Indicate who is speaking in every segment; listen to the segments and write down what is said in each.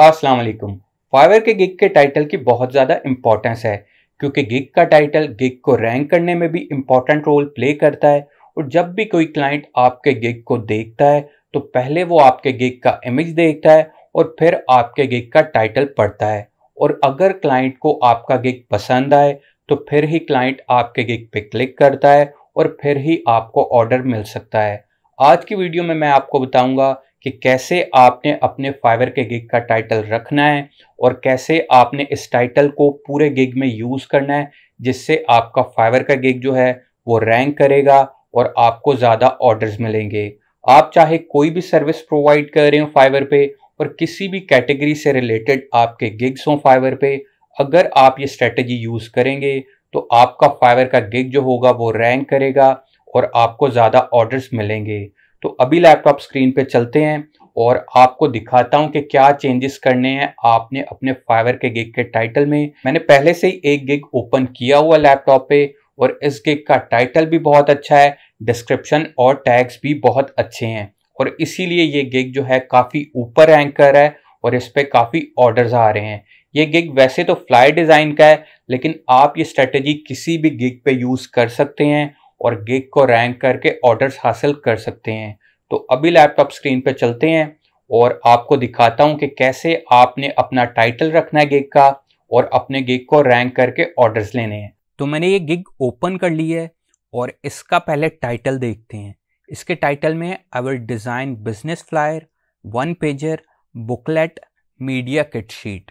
Speaker 1: अस्सलाम वालेकुम फाइवर के गिग के टाइटल की बहुत ज़्यादा इम्पोर्टेंस है क्योंकि गिग का टाइटल गिग को रैंक करने में भी इम्पॉर्टेंट रोल प्ले करता है और जब भी कोई क्लाइंट आपके गिग को देखता है तो पहले वो आपके गिग का इमेज देखता है और फिर आपके गिग का टाइटल पढ़ता है और अगर क्लाइंट को आपका गिग पसंद आए तो फिर ही क्लाइंट आपके गिग पे क्लिक करता है और फिर ही आपको ऑर्डर मिल सकता है आज की वीडियो में मैं आपको बताऊंगा कि कैसे आपने अपने फाइवर के गिग का टाइटल रखना है और कैसे आपने इस टाइटल को पूरे गिग में यूज़ करना है जिससे आपका फाइवर का गिग जो है वो रैंक करेगा और आपको ज़्यादा ऑर्डर्स मिलेंगे आप चाहे कोई भी सर्विस प्रोवाइड कर रहे हो फाइवर पे और किसी भी कैटेगरी से रिलेटेड आपके गिग्स हों फाइवर पे अगर आप ये स्ट्रेटजी यूज़ करेंगे तो आपका फाइवर का गिग जो होगा वो रैंक करेगा और आपको ज़्यादा ऑर्डर्स मिलेंगे तो अभी लैपटॉप स्क्रीन पे चलते हैं और आपको दिखाता हूं कि क्या चेंजेस करने हैं आपने अपने फाइवर के गिग के टाइटल में मैंने पहले से ही एक गिग ओपन किया हुआ लैपटॉप पे और इस गिग का टाइटल भी बहुत अच्छा है डिस्क्रिप्शन और टैग्स भी बहुत अच्छे हैं और इसीलिए ये गिग जो है काफ़ी ऊपर एंकर है और इस पर काफ़ी ऑर्डर्स आ रहे हैं ये गिग वैसे तो फ्लाई डिज़ाइन का है लेकिन आप ये स्ट्रेटजी किसी भी गिग पे यूज़ कर सकते हैं और गिग को रैंक करके ऑर्डर्स हासिल कर सकते हैं तो अभी लैपटॉप स्क्रीन पर चलते हैं और आपको दिखाता हूँ कि कैसे आपने अपना टाइटल रखना है गिग का और अपने गिग को रैंक करके ऑर्डर्स लेने हैं तो मैंने ये गिग ओपन कर ली है और इसका पहले टाइटल देखते हैं इसके टाइटल में I will design business flyer one pager booklet media kit sheet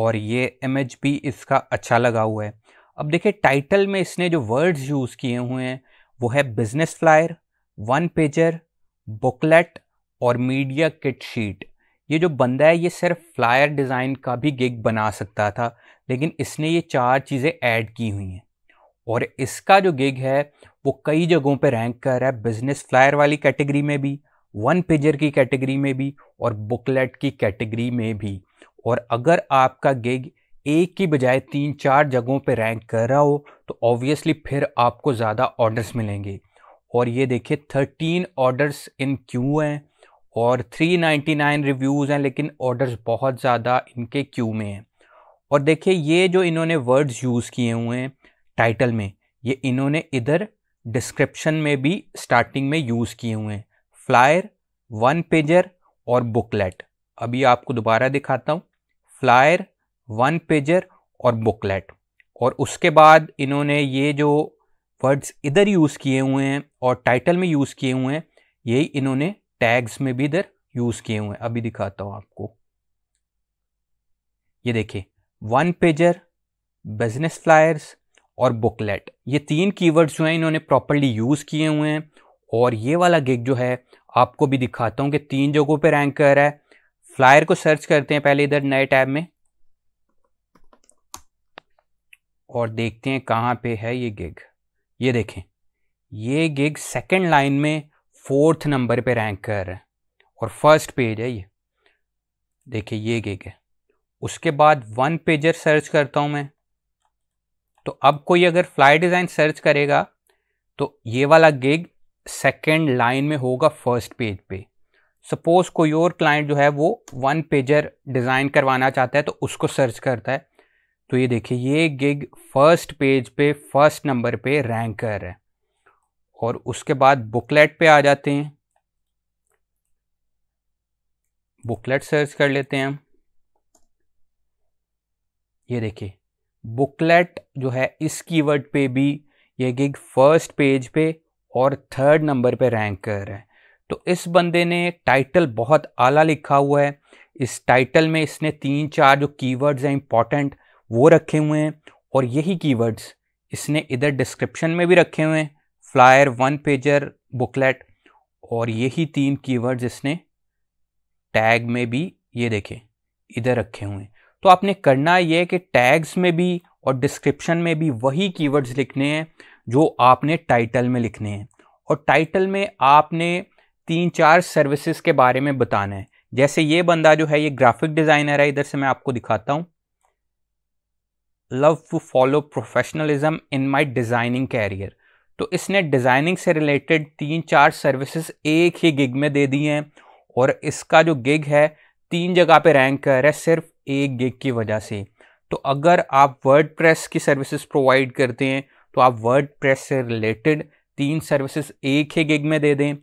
Speaker 1: और ये इमेज भी इसका अच्छा लगा हुआ है अब देखिए टाइटल में इसने जो वर्ड्स यूज़ किए हुए हैं वो है business flyer one pager booklet और मीडिया किट शीट ये जो बंदा है ये सिर्फ फ्लायर डिज़ाइन का भी गिग बना सकता था लेकिन इसने ये चार चीज़ें ऐड की हुई हैं और इसका जो गिग है वो कई जगहों पे रैंक कर रहा है बिजनेस फ्लायर वाली कैटेगरी में भी वन पेजर की कैटेगरी में भी और बुकलेट की कैटेगरी में भी और अगर आपका गिग एक की बजाय तीन चार जगहों पे रैंक कर रहा हो तो ऑब्वियसली फिर आपको ज़्यादा ऑर्डर्स मिलेंगे और ये देखिए थर्टीन ऑर्डर्स इन क्यू हैं और थ्री नाइन्टी नाइन रिव्यूज़ हैं लेकिन ऑर्डर्स बहुत ज़्यादा इनके क्यू में हैं और देखिए ये जो इन्होंने वर्ड्स यूज़ किए हुए हैं टाइटल में ये इन्होंने इधर डिस्क्रिप्शन में भी स्टार्टिंग में यूज़ किए हुए हैं फ्लायर वन पेजर और बुकलेट अभी आपको दोबारा दिखाता हूँ फ्लायर वन पेजर और बुकलेट और उसके बाद इन्होंने ये जो वर्ड्स इधर यूज़ किए हुए हैं और टाइटल में यूज़ किए हुए हैं यही इन्होंने टैग्स में भी इधर यूज़ किए हुए हैं अभी दिखाता हूँ आपको ये देखिए वन पेजर बिजनेस फ्लायर्स और बुकलेट ये तीन कीवर्ड्स जो हैं इन्होंने प्रॉपरली यूज़ किए हुए हैं और ये वाला गिग जो है आपको भी दिखाता हूँ कि तीन जगहों पे रैंक कर रहा है फ्लायर को सर्च करते हैं पहले इधर नए टैब में और देखते हैं कहाँ पे है ये गिग ये देखें ये गिग सेकंड लाइन में फोर्थ नंबर पे रैंक कर रहा है और फर्स्ट पेज है ये देखिए ये गिग है उसके बाद वन पेजर सर्च करता हूँ मैं तो अब कोई अगर फ्लाई डिज़ाइन सर्च करेगा तो ये वाला गिग सेकंड लाइन में होगा फर्स्ट पेज पे सपोज़ कोई और क्लाइंट जो है वो वन पेजर डिज़ाइन करवाना चाहता है तो उसको सर्च करता है तो ये देखिए ये गिग फर्स्ट पेज पे फर्स्ट नंबर पे रैंक कर रहा है और उसके बाद बुकलेट पे आ जाते हैं बुकलेट सर्च कर लेते हैं हम ये देखिए बुकलेट जो है इस कीवर्ड पे भी ये गिग फर्स्ट पेज पे और थर्ड नंबर पे रैंक कर रहा है तो इस बंदे ने टाइटल बहुत आला लिखा हुआ है इस टाइटल में इसने तीन चार जो कीवर्ड्स हैं इंपॉर्टेंट वो रखे हुए हैं और यही कीवर्ड्स इसने इधर डिस्क्रिप्शन में भी रखे हुए हैं फ्लायर वन पेजर बुकलेट और यही तीन कीवर्ड्स इसने टैग में भी ये देखे इधर रखे हुए हैं तो आपने करना ये है कि टैग्स में भी और डिस्क्रिप्शन में भी वही कीवर्ड्स लिखने हैं जो आपने टाइटल में लिखने हैं और टाइटल में आपने तीन चार सर्विसेज के बारे में बताना है जैसे ये बंदा जो है ये ग्राफिक डिज़ाइनर है इधर से मैं आपको दिखाता हूँ love to follow professionalism in my designing career तो इसने डिज़ाइनिंग से रिलेटेड तीन चार सर्विसेज एक ही गिग में दे दी हैं और इसका जो गिग है तीन जगह पे रैंक कर रहा है सिर्फ एक गिग की वजह से तो अगर आप वर्ड की सर्विसेज प्रोवाइड करते हैं तो आप वर्ड से रिलेटेड तीन सर्विसेज एक ही गिग में दे दें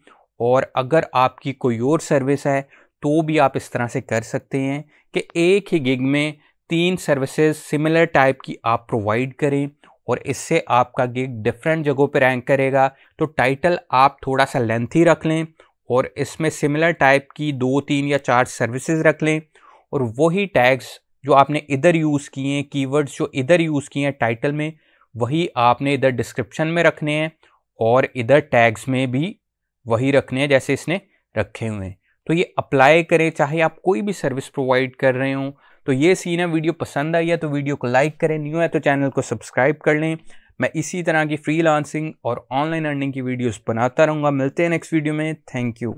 Speaker 1: और अगर आपकी कोई और सर्विस है तो भी आप इस तरह से कर सकते हैं कि एक ही गिग में तीन सर्विसेज सिमिलर टाइप की आप प्रोवाइड करें और इससे आपका गिग डिफरेंट जगहों पर रैंक करेगा तो टाइटल आप थोड़ा सा लेंथी रख लें और इसमें सिमिलर टाइप की दो तीन या चार सर्विसेज रख लें और वही टैग्स जो आपने इधर यूज़ किए हैं कीवर्ड्स जो इधर यूज़ किए हैं टाइटल में वही आपने इधर डिस्क्रिप्शन में रखने हैं और इधर टैग्स में भी वही रखने हैं जैसे इसने रखे हुए हैं तो ये अप्लाई करें चाहे आप कोई भी सर्विस प्रोवाइड कर रहे हों तो ये सीन है वीडियो पसंद आई है तो वीडियो को लाइक करें न्यू है तो चैनल को सब्सक्राइब कर लें मैं इसी तरह की लांसिंग और ऑनलाइन अर्निंग की वीडियोज़ बनाता रहूँगा मिलते हैं नेक्स्ट वीडियो में थैंक यू